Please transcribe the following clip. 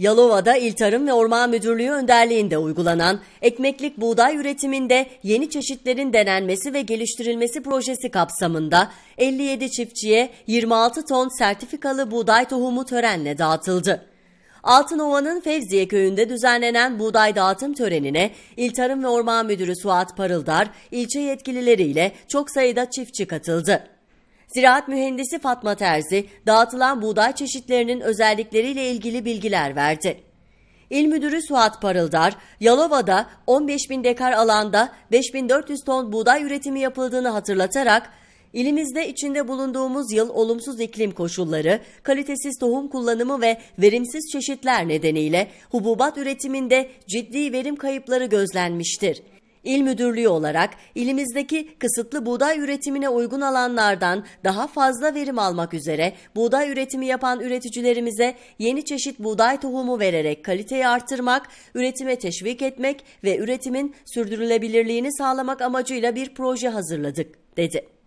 Yalova'da İl Tarım ve Orman Müdürlüğü önderliğinde uygulanan ekmeklik buğday üretiminde yeni çeşitlerin denenmesi ve geliştirilmesi projesi kapsamında 57 çiftçiye 26 ton sertifikalı buğday tohumu törenle dağıtıldı. Altınova'nın Fevziye köyünde düzenlenen buğday dağıtım törenine İl Tarım ve Orman Müdürü Suat Parıldar, ilçe yetkilileriyle çok sayıda çiftçi katıldı. Ziraat mühendisi Fatma Terzi dağıtılan buğday çeşitlerinin özellikleriyle ilgili bilgiler verdi. İl Müdürü Suat Parıldar, Yalova'da 15 bin dekar alanda 5400 ton buğday üretimi yapıldığını hatırlatarak, İlimizde içinde bulunduğumuz yıl olumsuz iklim koşulları, kalitesiz tohum kullanımı ve verimsiz çeşitler nedeniyle hububat üretiminde ciddi verim kayıpları gözlenmiştir. İl Müdürlüğü olarak ilimizdeki kısıtlı buğday üretimine uygun alanlardan daha fazla verim almak üzere buğday üretimi yapan üreticilerimize yeni çeşit buğday tohumu vererek kaliteyi artırmak, üretime teşvik etmek ve üretimin sürdürülebilirliğini sağlamak amacıyla bir proje hazırladık, dedi.